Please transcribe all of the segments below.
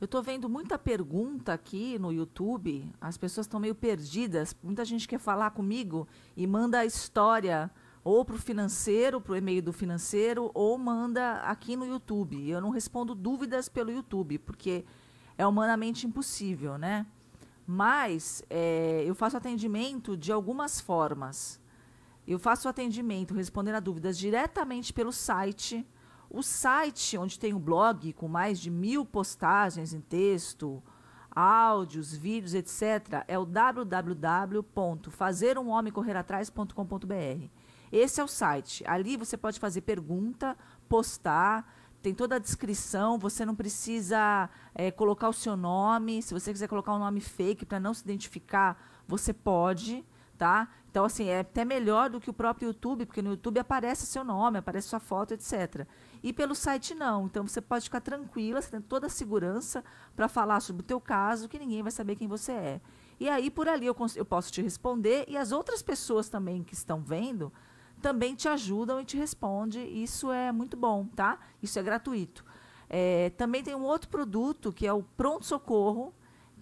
Eu estou vendo muita pergunta aqui no YouTube. As pessoas estão meio perdidas. Muita gente quer falar comigo e manda a história ou para o financeiro, para o e-mail do financeiro, ou manda aqui no YouTube. Eu não respondo dúvidas pelo YouTube, porque é humanamente impossível, né? Mas é, eu faço atendimento de algumas formas. Eu faço atendimento respondendo a dúvidas diretamente pelo site o site, onde tem um blog com mais de mil postagens em texto, áudios, vídeos, etc., é o www.fazerumhomemcorreratrás.com.br. Esse é o site. Ali você pode fazer pergunta, postar, tem toda a descrição, você não precisa é, colocar o seu nome. Se você quiser colocar um nome fake para não se identificar, você pode tá? Então, assim, é até melhor do que o próprio YouTube, porque no YouTube aparece seu nome, aparece sua foto, etc. E pelo site não. Então, você pode ficar tranquila, você tem toda a segurança para falar sobre o teu caso, que ninguém vai saber quem você é. E aí, por ali, eu, eu posso te responder e as outras pessoas também que estão vendo também te ajudam e te respondem. Isso é muito bom, tá? Isso é gratuito. É, também tem um outro produto que é o Pronto Socorro,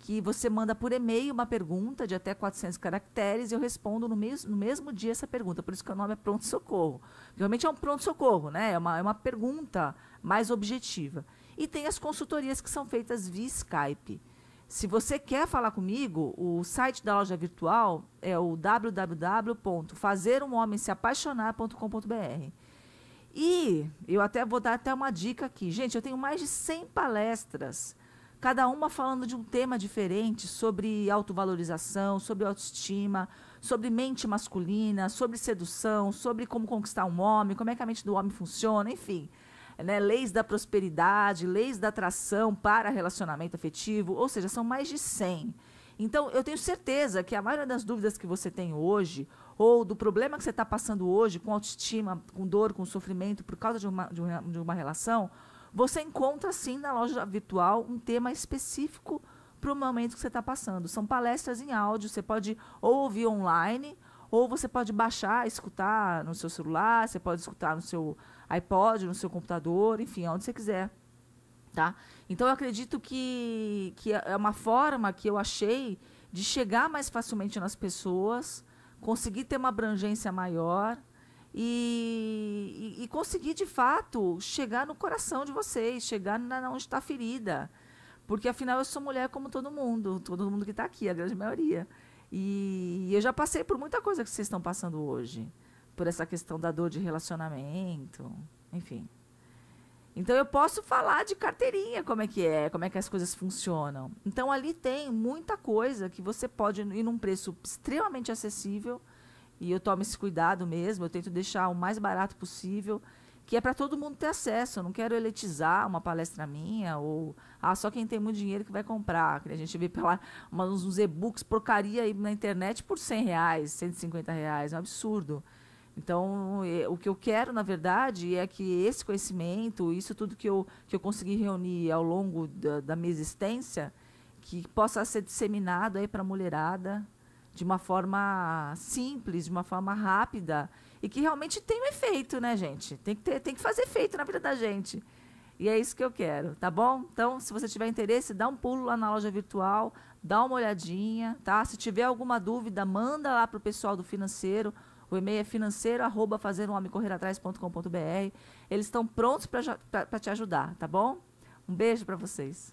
que você manda por e-mail uma pergunta de até 400 caracteres e eu respondo no, mes no mesmo dia essa pergunta. Por isso que o nome é pronto-socorro. Realmente é um pronto-socorro, né? é, uma, é uma pergunta mais objetiva. E tem as consultorias que são feitas via Skype. Se você quer falar comigo, o site da loja virtual é o www.fazerumhomenseapaixonar.com.br. E eu até vou dar até uma dica aqui. Gente, eu tenho mais de 100 palestras cada uma falando de um tema diferente sobre autovalorização, sobre autoestima, sobre mente masculina, sobre sedução, sobre como conquistar um homem, como é que a mente do homem funciona, enfim. Né, leis da prosperidade, leis da atração para relacionamento afetivo, ou seja, são mais de 100. Então, eu tenho certeza que a maioria das dúvidas que você tem hoje, ou do problema que você está passando hoje, com autoestima, com dor, com sofrimento, por causa de uma, de uma, de uma relação, você encontra, sim, na loja virtual um tema específico para o momento que você está passando. São palestras em áudio, você pode ouvir online, ou você pode baixar, escutar no seu celular, você pode escutar no seu iPod, no seu computador, enfim, onde você quiser. Tá? Então, eu acredito que, que é, é uma forma que eu achei de chegar mais facilmente nas pessoas, conseguir ter uma abrangência maior e, conseguir de fato chegar no coração de vocês, chegar na onde está a ferida. Porque afinal eu sou mulher como todo mundo, todo mundo que está aqui, a grande maioria. E, e eu já passei por muita coisa que vocês estão passando hoje, por essa questão da dor de relacionamento, enfim. Então eu posso falar de carteirinha como é que é, como é que as coisas funcionam. Então ali tem muita coisa que você pode ir num preço extremamente acessível e eu tomo esse cuidado mesmo, eu tento deixar o mais barato possível, que é para todo mundo ter acesso. Eu não quero eletizar uma palestra minha ou ah, só quem tem muito dinheiro que vai comprar. Que a gente vê pela, uma, uns e-books porcaria aí na internet por 100 reais, 150 reais, é um absurdo. Então, é, o que eu quero, na verdade, é que esse conhecimento, isso tudo que eu, que eu consegui reunir ao longo da, da minha existência, que possa ser disseminado aí para a mulherada, de uma forma simples, de uma forma rápida e que realmente tem um efeito, né, gente? Tem que, ter, tem que fazer efeito na vida da gente. E é isso que eu quero, tá bom? Então, se você tiver interesse, dá um pulo lá na loja virtual, dá uma olhadinha, tá? Se tiver alguma dúvida, manda lá para o pessoal do financeiro. O e-mail é financeiro Eles estão prontos para te ajudar, tá bom? Um beijo para vocês.